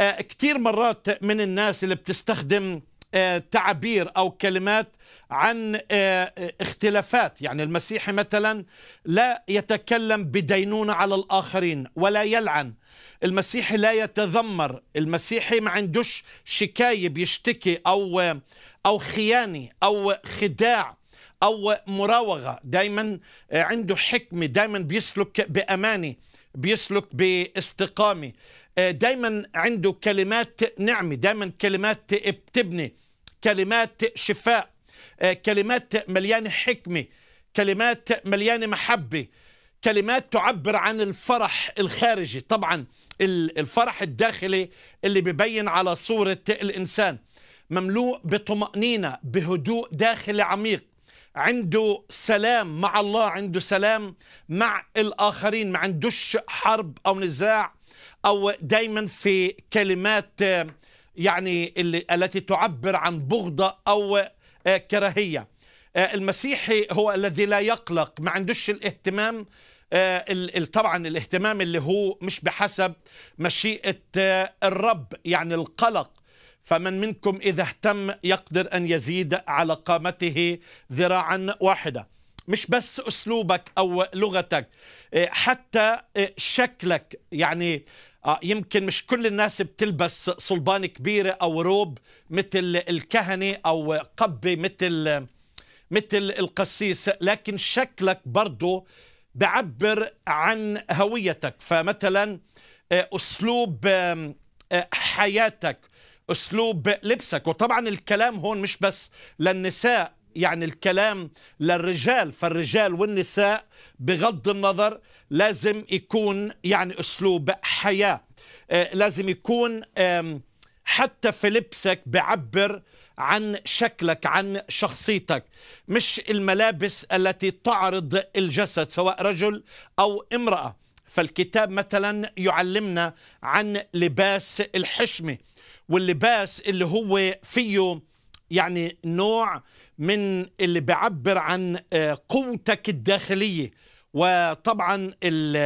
آه، كثير مرات من الناس اللي بتستخدم آه، تعابير او كلمات عن آه، اختلافات يعني المسيحي مثلا لا يتكلم بدينونه على الاخرين ولا يلعن المسيحي لا يتذمر المسيحي ما عندوش شكايه بيشتكي او او خيانه او خداع او مراوغه دائما عنده حكمه دائما بيسلك بامانه بيسلك باستقامه آه، دايما عنده كلمات نعمة دايما كلمات بتبني كلمات شفاء آه، كلمات مليانة حكمة كلمات مليانة محبة كلمات تعبر عن الفرح الخارجي طبعا الفرح الداخلي اللي ببين على صورة الإنسان مملوء بطمأنينة بهدوء داخلي عميق عنده سلام مع الله عنده سلام مع الآخرين ما عندوش حرب أو نزاع أو دايما في كلمات آه، يعني اللي التي تعبر عن بغضة أو آه، كراهية آه، المسيحي هو الذي لا يقلق ما عندوش الاهتمام طبعا الاهتمام اللي هو مش بحسب مشيئة الرب يعني القلق فمن منكم إذا اهتم يقدر أن يزيد على قامته ذراعا واحدة مش بس اسلوبك او لغتك آه، حتى آه، شكلك يعني آه، يمكن مش كل الناس بتلبس صلبان كبيره او روب مثل الكهنه او قبه مثل مثل القسيس لكن شكلك برضه بعبر عن هويتك فمثلا اسلوب حياتك اسلوب لبسك وطبعا الكلام هون مش بس للنساء يعني الكلام للرجال فالرجال والنساء بغض النظر لازم يكون يعني اسلوب حياه آه، لازم يكون حتى في لبسك بعبر عن شكلك عن شخصيتك مش الملابس التي تعرض الجسد سواء رجل او امراه فالكتاب مثلا يعلمنا عن لباس الحشمه واللباس اللي هو فيه يعني نوع من اللي بيعبر عن آه، قوتك الداخليه وطبعا الـ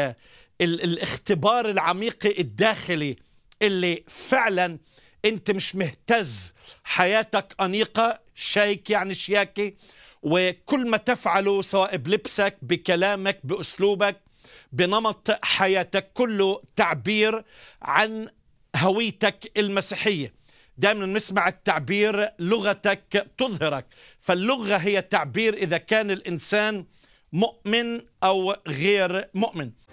الـ الاختبار العميق الداخلي اللي فعلا انت مش مهتز حياتك انيقه شايك يعني شياكه وكل ما تفعله سواء بلبسك بكلامك باسلوبك بنمط حياتك كله تعبير عن هويتك المسيحيه دائما نسمع التعبير لغتك تظهرك فاللغة هي تعبير إذا كان الإنسان مؤمن أو غير مؤمن